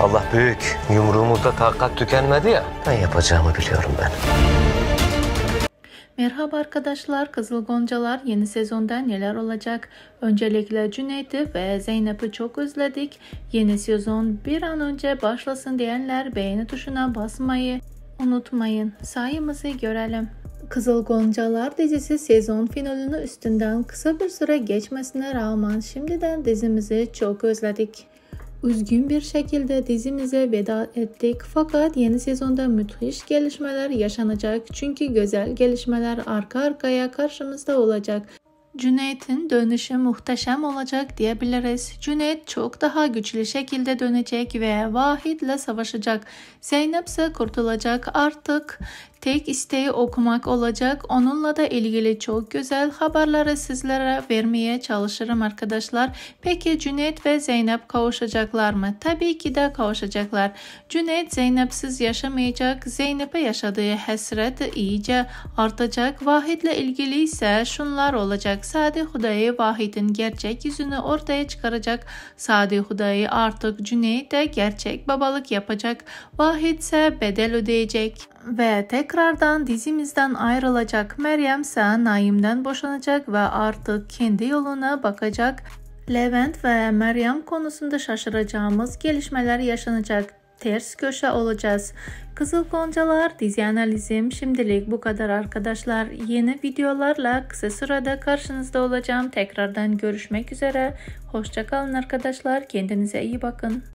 Allah büyük. Yumruğumuzda takat tükenmedi ya. Ben yapacağımı biliyorum ben. Merhaba arkadaşlar, Kızıl Goncalar yeni sezonda neler olacak? Öncelikle Cüneyt'i ve Zeynep'i çok özledik. Yeni sezon bir an önce başlasın diyenler beğeni tuşuna basmayı unutmayın. Sayımızı görelim. Kızıl Goncalar dizisi sezon finalini üstünden kısa bir süre geçmesine rağmen şimdiden dizimizi çok özledik. Üzgün bir şekilde dizimize veda ettik fakat yeni sezonda müthiş gelişmeler yaşanacak çünkü güzel gelişmeler arka arkaya karşımızda olacak. Cüneyt'in dönüşü muhteşem olacak diyebiliriz. Cüneyt çok daha güçlü şekilde dönecek ve Vahid'le savaşacak. Zeynep ise kurtulacak artık Tek isteği okumak olacak. Onunla da ilgili çok güzel haberleri sizlere vermeye çalışırım arkadaşlar. Peki Cüneyt ve Zeynep kavuşacaklar mı? Tabii ki de kavuşacaklar. Cüneyt Zeynep'siz yaşamayacak. Zeynep'e yaşadığı hasret iyice artacak. Vahid'le ilgili ise şunlar olacak. Sadi Hudayi Vahid'in gerçek yüzünü ortaya çıkaracak. Sadi Hudayi artık Cüneyt'e gerçek babalık yapacak. Vahid ise bedel ödeyecek ve tekrardan dizimizden ayrılacak Meryem ise Naim'den boşanacak ve artık kendi yoluna bakacak. Levent ve Meryem konusunda şaşıracağımız gelişmeler yaşanacak. Ters köşe olacağız. Kızıl Goncalar dizi analizim şimdilik bu kadar arkadaşlar. Yeni videolarla kısa sürede karşınızda olacağım. Tekrardan görüşmek üzere. Hoşçakalın arkadaşlar. Kendinize iyi bakın.